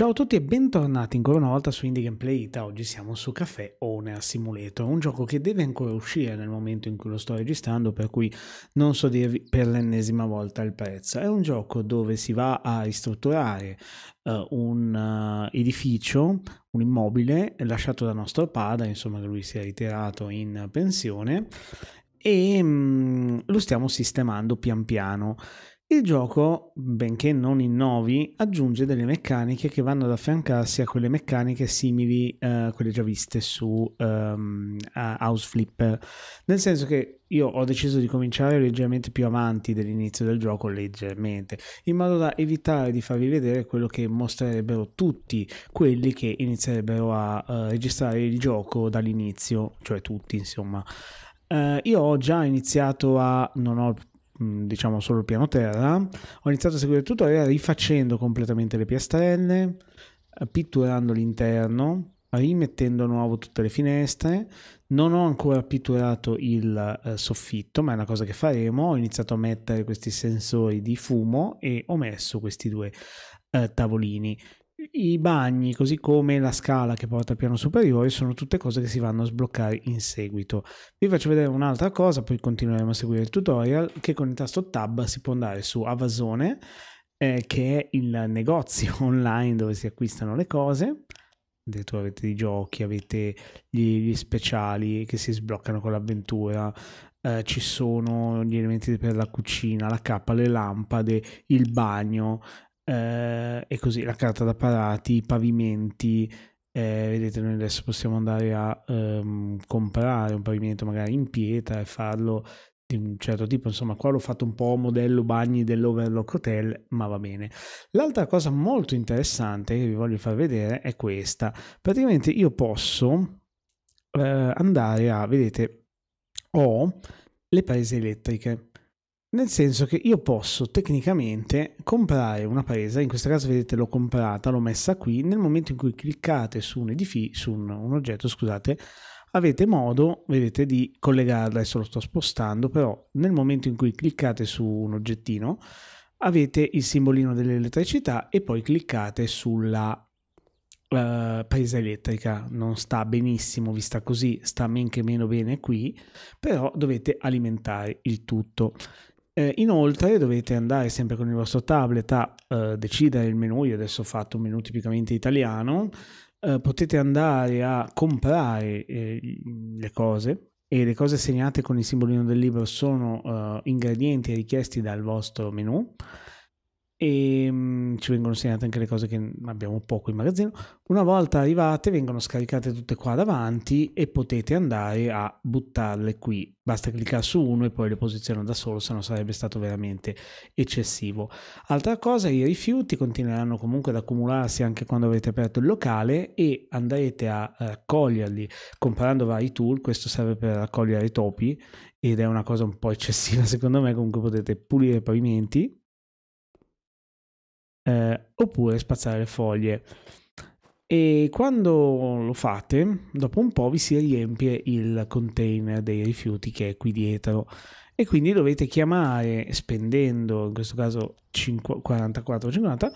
Ciao a tutti e bentornati ancora una volta su Indie Gameplay Ita. Oggi siamo su Café Owner Simulator, un gioco che deve ancora uscire nel momento in cui lo sto registrando, per cui non so dirvi per l'ennesima volta il prezzo. È un gioco dove si va a ristrutturare uh, un uh, edificio, un immobile lasciato da nostro padre, insomma che lui si è ritirato in pensione e um, lo stiamo sistemando pian piano. Il gioco, benché non innovi, aggiunge delle meccaniche che vanno ad affiancarsi a quelle meccaniche simili a uh, eh, quelle già viste su um, House Flipper. Nel senso che io ho deciso di cominciare leggermente più avanti dell'inizio del gioco, leggermente, in modo da evitare di farvi vedere quello che mostrerebbero tutti quelli che inizierebbero a uh, registrare il gioco dall'inizio, cioè tutti insomma. Uh, io ho già iniziato a, non ho diciamo solo il piano terra, ho iniziato a seguire tutto rifacendo completamente le piastrelle, eh, pitturando l'interno, rimettendo nuovo tutte le finestre. Non ho ancora pitturato il eh, soffitto, ma è una cosa che faremo. Ho iniziato a mettere questi sensori di fumo e ho messo questi due eh, tavolini. I bagni, così come la scala che porta al piano superiore, sono tutte cose che si vanno a sbloccare in seguito. Vi faccio vedere un'altra cosa, poi continueremo a seguire il tutorial, che con il tasto Tab si può andare su Avasone, eh, che è il negozio online dove si acquistano le cose. Addirittura avete i giochi, avete gli, gli speciali che si sbloccano con l'avventura, eh, ci sono gli elementi per la cucina, la cappa, le lampade, il bagno, eh, e così la carta da parati, i pavimenti. Eh, vedete, noi adesso possiamo andare a ehm, comprare un pavimento magari in pietra e farlo di un certo tipo. Insomma, qua l'ho fatto un po' modello bagni dell'Overlock Hotel, ma va bene. L'altra cosa molto interessante che vi voglio far vedere è questa. Praticamente io posso eh, andare a, vedete, ho le prese elettriche nel senso che io posso tecnicamente comprare una presa, in questo caso vedete l'ho comprata, l'ho messa qui, nel momento in cui cliccate su un edificio, su un, un oggetto, scusate, avete modo, vedete, di collegarla, adesso lo sto spostando, però nel momento in cui cliccate su un oggettino avete il simbolino dell'elettricità e poi cliccate sulla Uh, presa elettrica non sta benissimo vista così sta men che meno bene qui però dovete alimentare il tutto eh, inoltre dovete andare sempre con il vostro tablet a eh, decidere il menu, io adesso ho fatto un menu tipicamente italiano, eh, potete andare a comprare eh, le cose e le cose segnate con il simbolino del libro sono eh, ingredienti richiesti dal vostro menu e ehm, ci vengono segnate anche le cose che abbiamo poco in magazzino. Una volta arrivate vengono scaricate tutte qua davanti e potete andare a buttarle qui. Basta cliccare su uno e poi le posiziono da solo, se no sarebbe stato veramente eccessivo. Altra cosa, i rifiuti continueranno comunque ad accumularsi anche quando avrete aperto il locale e andrete a raccoglierli eh, comprando vari tool. Questo serve per raccogliere i topi ed è una cosa un po' eccessiva secondo me, comunque potete pulire i pavimenti eh, oppure spazzare le foglie. E quando lo fate, dopo un po' vi si riempie il container dei rifiuti che è qui dietro e quindi dovete chiamare spendendo in questo caso 44,50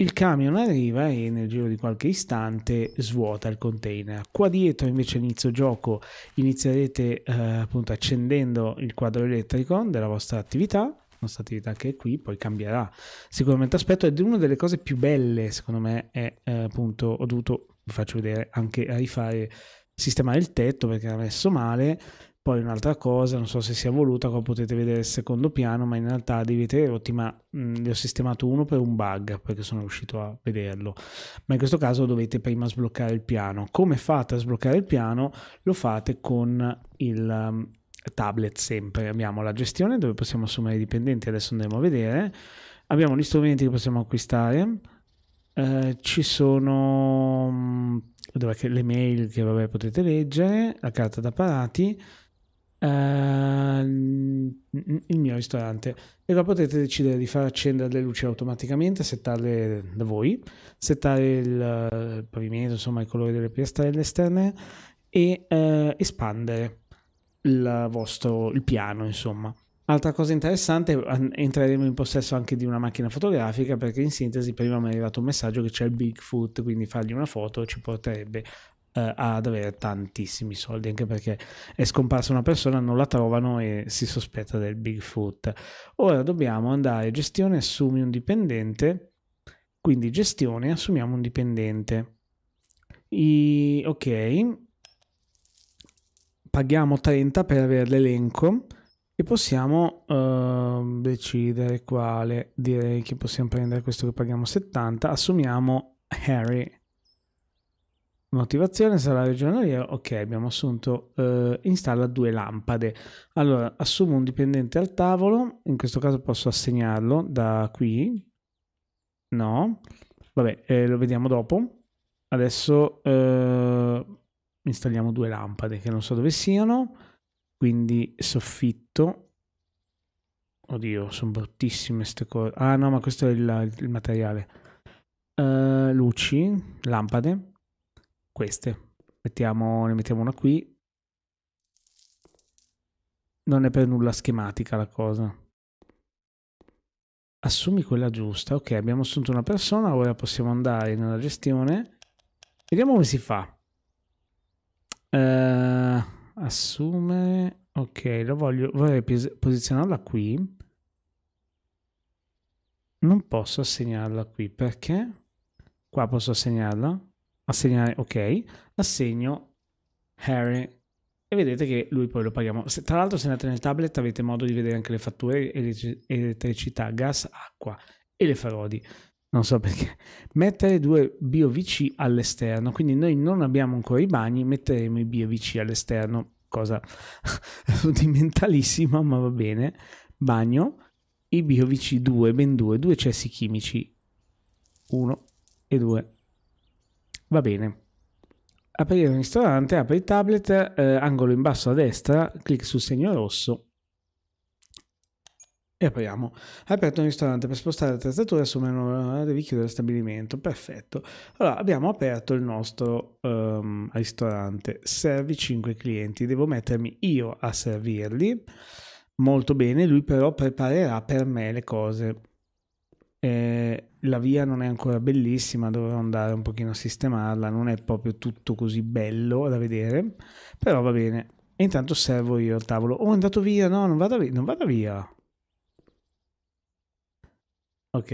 il camion arriva e nel giro di qualche istante svuota il container. Qua dietro invece inizio gioco inizierete eh, appunto accendendo il quadro elettrico della vostra attività nostra attività che è qui poi cambierà sicuramente aspetto ed una delle cose più belle secondo me è eh, appunto ho dovuto vi faccio vedere anche rifare sistemare il tetto perché era messo male poi un'altra cosa, non so se sia voluta, come potete vedere il secondo piano, ma in realtà devi rotti, ottima, mh, mm, ne ho sistemato uno per un bug, perché sono riuscito a vederlo. Ma in questo caso dovete prima sbloccare il piano. Come fate a sbloccare il piano? Lo fate con il, mm, tablet sempre, abbiamo la gestione dove possiamo assumere i dipendenti, adesso andremo a vedere, abbiamo gli strumenti che possiamo acquistare, eh, ci sono mm, che, le mail che vabbè, potete leggere, la carta d'apparati, eh, il mio ristorante e qua potete decidere di far accendere le luci automaticamente, settarle da voi, settare il, eh, il pavimento, insomma i colori delle piastrelle esterne e eh, espandere il vostro il piano, insomma. Altra cosa interessante, entreremo in possesso anche di una macchina fotografica perché in sintesi prima mi è arrivato un messaggio che c'è il Bigfoot, quindi fargli una foto ci porterebbe eh, ad avere tantissimi soldi, anche perché è scomparsa una persona, non la trovano e si sospetta del Bigfoot. Ora dobbiamo andare gestione, assumi un dipendente, quindi gestione, assumiamo un dipendente. I, ok, paghiamo 30 per avere l'elenco e possiamo uh, decidere quale. Direi che possiamo prendere questo che paghiamo 70. Assumiamo Harry. Motivazione, salario giornaliero. Ok, abbiamo assunto, eh, installa due lampade. Allora, assumo un dipendente al tavolo, in questo caso posso assegnarlo da qui. No, vabbè, eh, lo vediamo dopo. Adesso eh, installiamo due lampade che non so dove siano, quindi soffitto. Oddio, sono bruttissime queste cose. Ah no, ma questo è il, il materiale. Uh, luci, lampade, queste. Mettiamo, ne mettiamo una qui. Non è per nulla schematica la cosa. Assumi quella giusta. Ok, abbiamo assunto una persona, ora possiamo andare nella gestione. Vediamo come si fa. Uh, eh, assumere. Ok, lo voglio. Vorrei posizionarla qui. Non posso assegnarla qui perché qua posso assegnarla. Assegnare, ok. Assegno Harry e vedete che lui poi lo paghiamo. Se, tra l'altro, se andate nel tablet avete modo di vedere anche le fatture, elettricità, gas, acqua e le farodi non so perché, mettere due BOVC all'esterno, quindi noi non abbiamo ancora i bagni, metteremo i BOVC all'esterno, cosa rudimentalissima, ma va bene, bagno, i BOVC 2, ben 2, due cessi chimici, 1 e 2, va bene. Aprire un ristorante, apri il tablet, eh, angolo in basso a destra, clic sul segno rosso e apriamo. Hai aperto un ristorante per spostare le attrezzature su meno devi chiudere lo stabilimento. Perfetto. Allora, abbiamo aperto il nostro um, ristorante. Servi 5 clienti. Devo mettermi io a servirli. Molto bene, lui però preparerà per me le cose. Eh, la via non è ancora bellissima, dovrò andare un pochino a sistemarla, non è proprio tutto così bello da vedere, però va bene. intanto servo io il tavolo. Oh, è andato via, no, non vada via. Non vada via. Ok,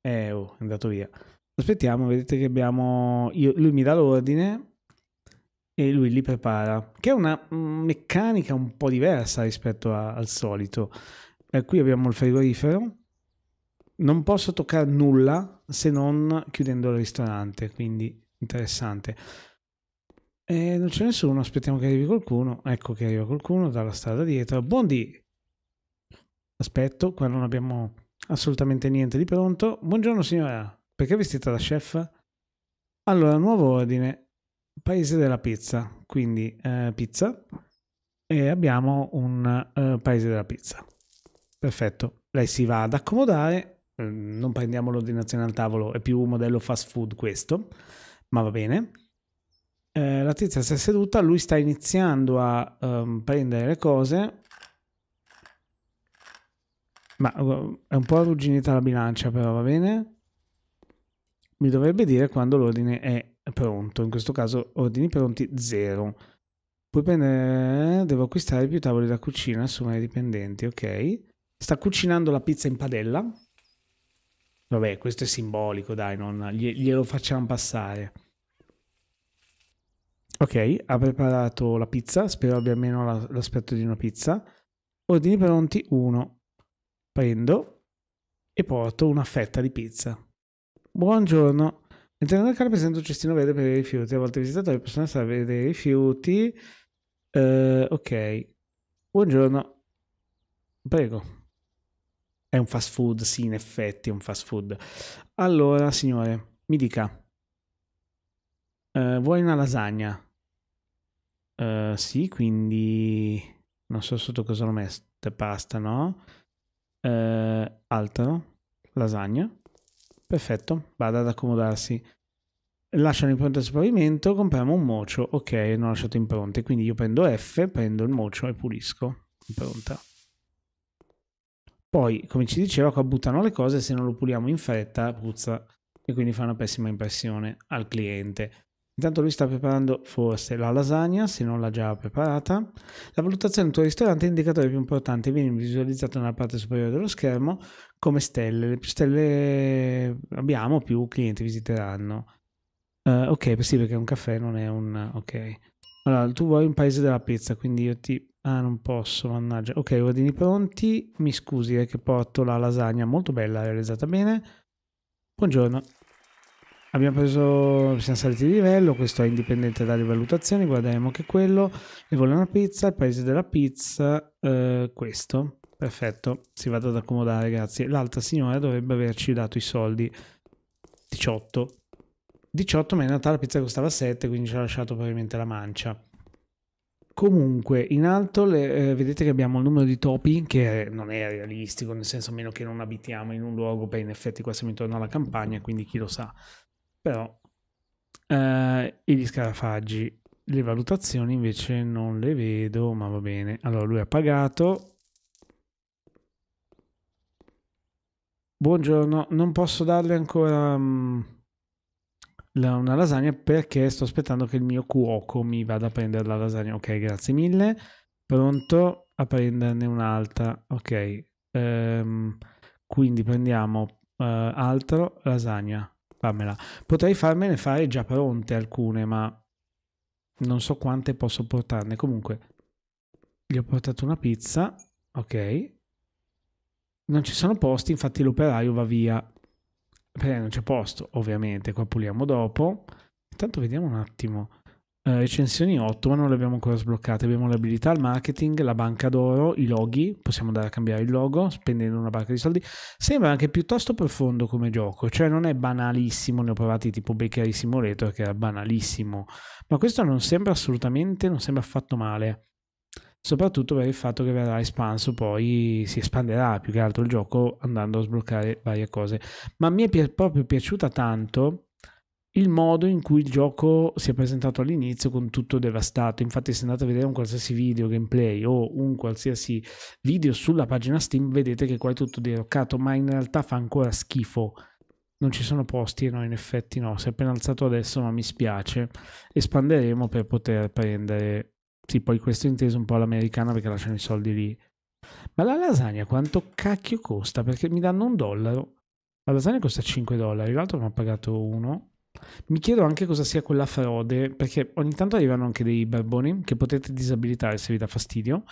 eh, oh, è andato via. Aspettiamo, vedete che abbiamo... Io, lui mi dà l'ordine e lui li prepara, che è una mm, meccanica un po' diversa rispetto a, al solito. Eh, qui abbiamo il frigorifero. Non posso toccare nulla se non chiudendo il ristorante, quindi interessante. Eh, non c'è nessuno, aspettiamo che arrivi qualcuno. Ecco che arriva qualcuno dalla strada dietro. Buondì! Aspetto, qua non abbiamo Assolutamente niente di pronto. Buongiorno signora, perché vestita da chef? Allora, nuovo ordine, paese della pizza, quindi eh, pizza, e abbiamo un eh, paese della pizza. Perfetto, lei si va ad accomodare, mm, non prendiamo l'ordinazione al tavolo, è più un modello fast food questo, ma va bene. Eh, la tizia si è seduta, lui sta iniziando a um, prendere le cose, ma eh, è un po' arrugginita la bilancia, però va bene? Mi dovrebbe dire quando l'ordine è pronto. In questo caso ordini pronti 0. Puoi prendere... Devo acquistare più tavoli da cucina, i dipendenti, ok? Sta cucinando la pizza in padella. Vabbè, questo è simbolico, dai, non... glielo facciamo passare. Ok, ha preparato la pizza, spero abbia almeno l'aspetto di una pizza. Ordini pronti 1. Prendo e porto una fetta di pizza. Buongiorno. Entrando nel carro presento un cestino verde per i rifiuti. A volte i visitatori possono essere a vedere i rifiuti. Uh, ok. Buongiorno. Prego. È un fast food, sì, in effetti è un fast food. Allora, signore, mi dica. Uh, vuoi una lasagna? Uh, sì, quindi... Non so sotto cosa l'ho messa. Pasta, no? eh, altro, lasagna, perfetto, vada ad accomodarsi. Lasciano l'impronta sul pavimento, compriamo un mocio, ok, non ho lasciato impronte, quindi io prendo F, prendo il mocio e pulisco, l'impronta. Poi, come ci diceva, qua buttano le cose, se non lo puliamo in fretta puzza e quindi fa una pessima impressione al cliente. Intanto lui sta preparando forse la lasagna, se non l'ha già preparata. La valutazione del tuo ristorante è l'indicatore più importante, viene visualizzato nella parte superiore dello schermo come stelle. Le più stelle abbiamo, più clienti visiteranno. Uh, ok, sì, perché un caffè non è un... ok. Allora, tu vuoi un paese della pizza, quindi io ti... Ah, non posso, mannaggia. Ok, ordini pronti. Mi scusi, è eh, che porto la lasagna molto bella, realizzata bene. Buongiorno, Abbiamo preso, siamo saliti di livello, questo è indipendente dalle valutazioni, guardiamo che quello, le vuole una pizza, il paese della pizza, eh, questo, perfetto, si vado ad accomodare, grazie. L'altra signora dovrebbe averci dato i soldi, 18, 18 ma in realtà la pizza costava 7, quindi ci ha lasciato probabilmente la mancia. Comunque, in alto le, eh, vedete che abbiamo il numero di topi, che non è realistico, nel senso meno che non abitiamo in un luogo, beh in effetti qua siamo intorno alla campagna, quindi chi lo sa, però eh, gli scarafaggi, le valutazioni invece non le vedo, ma va bene. Allora lui ha pagato. Buongiorno, non posso darle ancora mh, mm, la, una lasagna perché sto aspettando che il mio cuoco mi vada a prendere la lasagna. Ok, grazie mille. Pronto a prenderne un'altra. Ok, um, quindi prendiamo uh, altro lasagna fammela. Potrei farmene fare già pronte alcune, ma non so quante posso portarne. Comunque, gli ho portato una pizza, ok. Non ci sono posti, infatti l'operaio va via. Perché non c'è posto, ovviamente, qua puliamo dopo. Intanto vediamo un attimo. Eh, recensioni 8, ma non le abbiamo ancora sbloccate. Abbiamo l'abilità, il marketing, la banca d'oro, i loghi, possiamo andare a cambiare il logo spendendo una banca di soldi. Sembra anche piuttosto profondo come gioco, cioè non è banalissimo, ne ho provati tipo Bakery Simulator che era banalissimo, ma questo non sembra assolutamente, non sembra affatto male soprattutto per il fatto che verrà espanso poi si espanderà più che altro il gioco andando a sbloccare varie cose ma mi è proprio piaciuta tanto il modo in cui il gioco si è presentato all'inizio con tutto devastato. Infatti, se andate a vedere un qualsiasi video gameplay o un qualsiasi video sulla pagina Steam, vedete che qua è tutto deroccato, ma in realtà fa ancora schifo. Non ci sono posti e no, in effetti no. Si è appena alzato adesso, ma mi spiace. Espanderemo per poter prendere. Sì, poi questo è inteso un po' all'americana perché lasciano i soldi lì. Ma la lasagna quanto cacchio costa? Perché mi danno un dollaro. La lasagna costa 5 dollari, l'altro ne ha pagato uno mi chiedo anche cosa sia quella frode, perché ogni tanto arrivano anche dei barboni che potete disabilitare se vi dà fastidio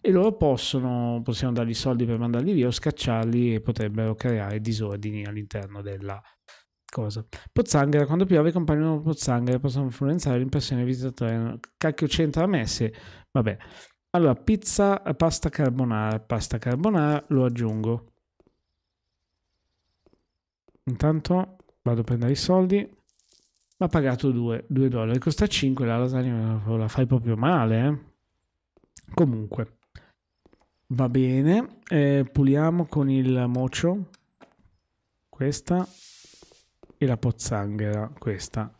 e loro possono, possiamo dargli soldi per mandarli via o scacciarli e potrebbero creare disordini all'interno della cosa. Pozzanghera, quando piove compaiono pozzanghera, possono influenzare l'impressione del visitatore. Cacchio c'entra a Vabbè. Allora, pizza, pasta carbonara, pasta carbonara, lo aggiungo. Intanto vado a prendere i soldi ha pagato 2, 2 dollari, costa 5 la lasagna, la fai proprio male. Eh? Comunque, va bene, eh, puliamo con il mocio questa e la pozzanghera questa.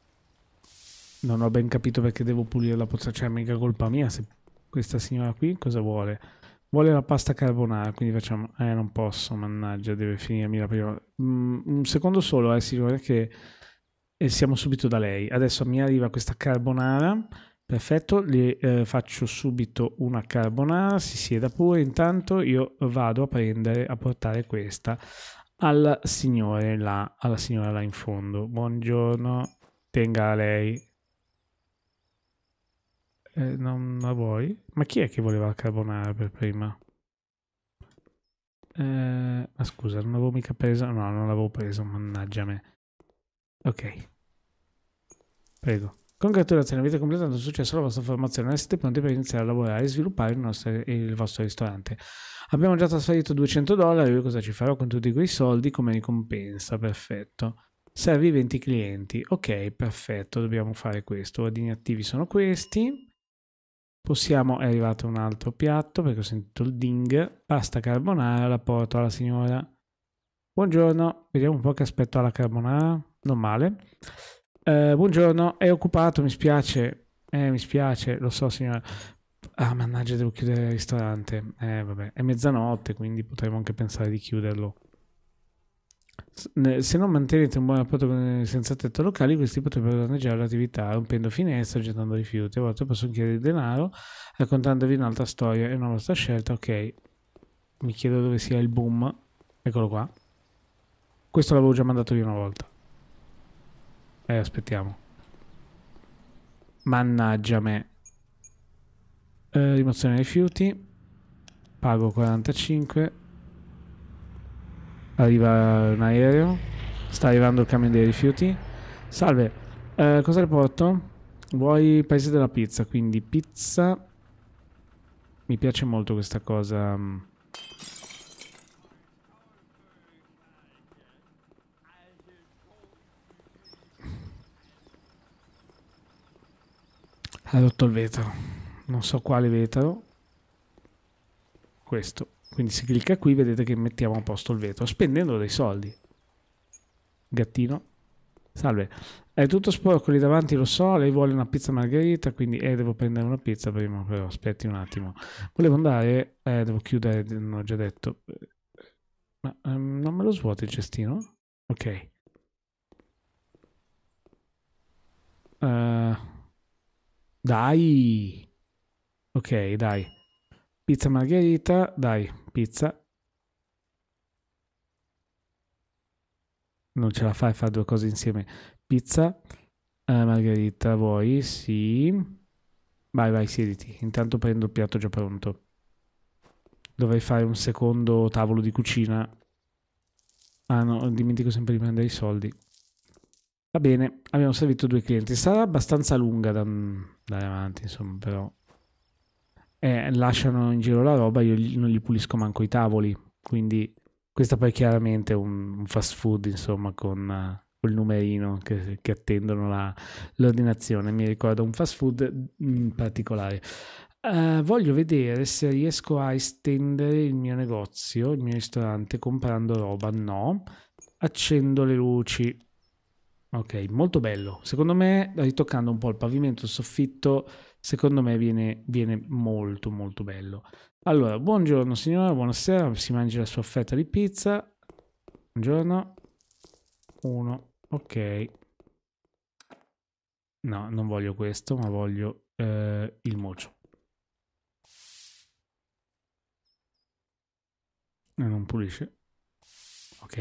Non ho ben capito perché devo pulire la pozzanghera, cioè mica colpa mia se questa signora qui cosa vuole? Vuole la pasta carbonara, quindi facciamo... Eh, non posso, mannaggia, deve finirmi la prima... Mm, un secondo solo, eh, signore, che e siamo subito da lei. Adesso mi arriva questa carbonara, perfetto, le eh, faccio subito una carbonara, si sieda pure, intanto io vado a prendere, a portare questa al signore là, alla signora là in fondo. Buongiorno, tenga a lei. Eh, non la vuoi? Ma chi è che voleva la carbonara per prima? Eh, ma scusa, non l'avevo mica presa. No, non l'avevo presa, mannaggia me. Ok. Prego. Congratulazioni, avete completato con successo la vostra formazione, e siete pronti per iniziare a lavorare e sviluppare il, nostro, il vostro ristorante. Abbiamo già trasferito 200 dollari, io cosa ci farò con tutti quei soldi come ricompensa? Perfetto. Servi 20 clienti, ok, perfetto, dobbiamo fare questo. Ordini attivi sono questi. Possiamo, è arrivato un altro piatto perché ho sentito il ding. Pasta carbonara, la porto alla signora. Buongiorno, vediamo un po' che aspetto alla carbonara. Non male. Eh, buongiorno, è occupato, mi spiace. Eh, mi spiace, lo so signora. Ah, mannaggia, devo chiudere il ristorante. Eh, vabbè, è mezzanotte, quindi potremmo anche pensare di chiuderlo. Se non mantenete un buon rapporto con i senza tetto locali, questi potrebbero danneggiare l'attività, rompendo finestre, gettando rifiuti. A volte posso chiedere denaro, raccontandovi un'altra storia e una vostra scelta. Ok, mi chiedo dove sia il boom. Eccolo qua. Questo l'avevo già mandato via una volta. Eh, aspettiamo. Mannaggia me. Eh, rimozione rifiuti. Pago 45. Arriva un aereo. Sta arrivando il camion dei rifiuti. Salve. Eh, cosa le porto? Vuoi il paese della pizza, quindi pizza. Mi piace molto questa cosa. Mm, ha rotto il vetro non so quale vetro questo quindi si clicca qui vedete che mettiamo a posto il vetro spendendo dei soldi gattino salve è tutto sporco lì davanti lo so lei vuole una pizza margherita quindi eh devo prendere una pizza prima però aspetti un attimo volevo andare eh devo chiudere non ho già detto ma ehm, non me lo svuota il cestino ok uh, dai. Ok, dai. Pizza margherita, dai, pizza. Non ce la fai a fare due cose insieme. Pizza, eh, margherita, vuoi? Sì. Vai, vai, siediti. Intanto prendo il piatto già pronto. Dovrei fare un secondo tavolo di cucina. Ah no, dimentico sempre di prendere i soldi. Va bene, abbiamo servito due clienti. Sarà abbastanza lunga da, mm, andare avanti, insomma, però. Eh, lasciano in giro la roba, io non gli pulisco manco i tavoli. Quindi questa poi è chiaramente un, un fast food, insomma, con quel eh, uh, numerino che, che attendono l'ordinazione. Mi ricorda un fast food in mm, particolare. Uh, voglio vedere se riesco a estendere il mio negozio, il mio ristorante, comprando roba. No, accendo le luci Ok, molto bello. Secondo me, ritoccando un po' il pavimento, il soffitto, secondo me viene, viene molto molto bello. Allora, buongiorno signora, buonasera, si mangi la sua fetta di pizza. Buongiorno. Uno, ok. No, non voglio questo, ma voglio eh, il mocio. E non pulisce. Ok.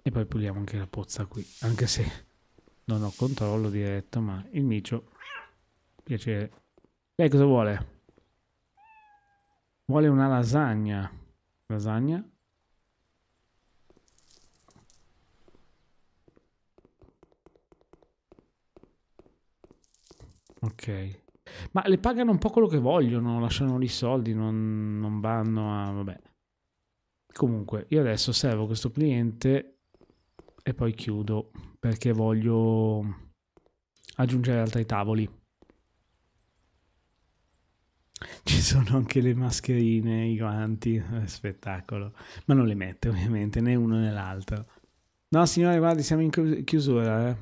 E poi puliamo anche la pozza qui, anche se non ho controllo diretto, ma il micio, piacere. Lei cosa vuole? Vuole una lasagna. Lasagna? Ok. Ma le pagano un po' quello che vogliono, lasciano lì i soldi, non, non vanno a... vabbè. Comunque, io adesso servo questo cliente e poi chiudo perché voglio aggiungere altri tavoli. Ci sono anche le mascherine, i guanti, spettacolo. Ma non le mette ovviamente né uno né l'altro. No signore, guardi, siamo in chiusura. Eh.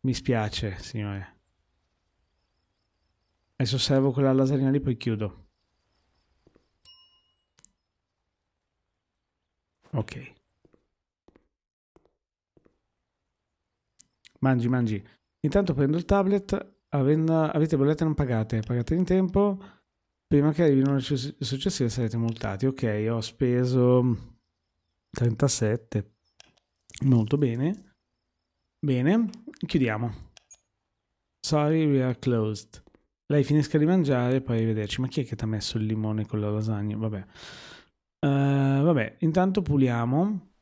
Mi spiace, signore. Adesso servo quella laserina lì, poi chiudo. Ok. Mangi, mangi. Intanto prendo il tablet, avendo, avete bollette non pagate, pagate in tempo, prima che arrivino le successive sarete multati. Ok, ho speso 37, molto bene. Bene, chiudiamo. Sorry, we are closed. Lei finisca di mangiare e poi rivederci. Ma chi è che ti ha messo il limone con la lasagna? Vabbè. Uh, vabbè, intanto puliamo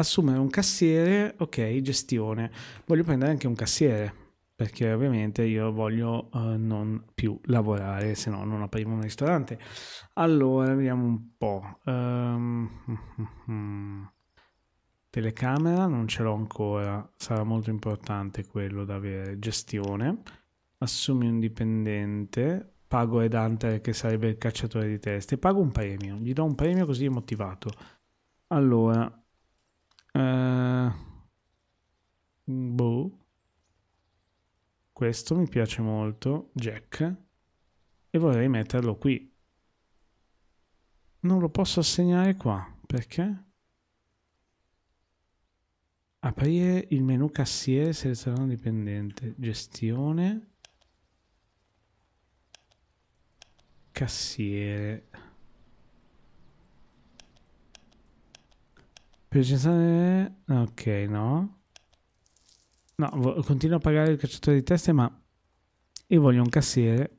assumere un cassiere, ok, gestione. Voglio prendere anche un cassiere, perché ovviamente io voglio uh, non più lavorare, se no non aprivo un ristorante. Allora, vediamo un po'. Um, telecamera non ce l'ho ancora, sarà molto importante quello da avere. Gestione, assumi un dipendente, pago Ed Hunter che sarebbe il cacciatore di teste, pago un premio, gli do un premio così è motivato. Allora, Uh, boh. Questo mi piace molto, Jack. E vorrei metterlo qui. Non lo posso assegnare qua, perché? Aprire il menu cassiere selezionando dipendente. Gestione. Cassiere. Per recensare... Eh, ok, no. No, continuo a pagare il cacciatore di teste, ma... Io voglio un cassiere.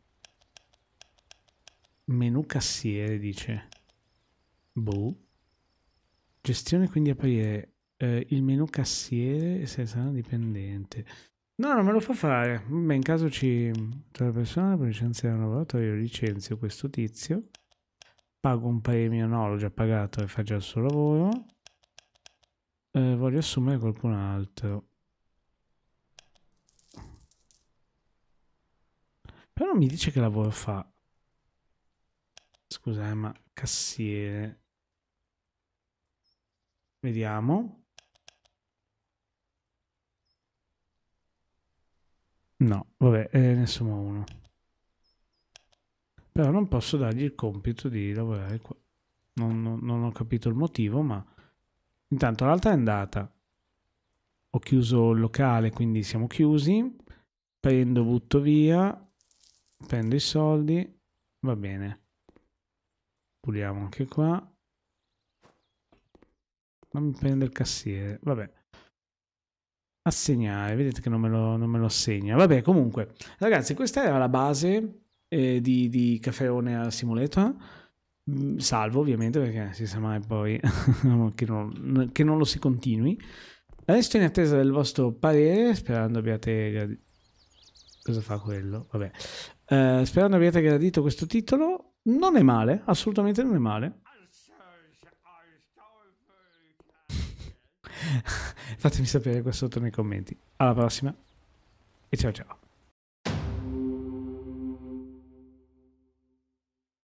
Menu cassiere, dice. Boh. Gestione quindi apparire eh, il menu cassiere e se sarà dipendente. No, non me lo fa fare. Beh, in caso ci... Tra la persona per licenziare un lavoratore io licenzio questo tizio. Pago un premio, no, l'ho già pagato e fa già il suo lavoro. Eh, voglio assumere qualcun altro. Però non mi dice che lavoro fa. scusa eh, ma cassiere. Vediamo. No, vabbè, eh, ne sono uno. Però non posso dargli il compito di lavorare qua. Non, non, non ho capito il motivo, ma Intanto l'altra è andata. Ho chiuso il locale, quindi siamo chiusi. Prendo, butto via. Prendo i soldi. Va bene. Puliamo anche qua. Non mi prende il cassiere. Vabbè. Assegnare. Vedete che non me lo, non me lo assegna. Vabbè, comunque. Ragazzi, questa era la base eh, di, di Cafeone al Simulator. Eh. Mm, salvo ovviamente perché si sa mai poi che, non, che, non, lo si continui. Resto in attesa del vostro parere, sperando abbiate gradito... Cosa fa quello? Vabbè. Eh, sperando abbiate gradito questo titolo, non è male, assolutamente non è male. Fatemi sapere qua sotto nei commenti. Alla prossima e ciao ciao.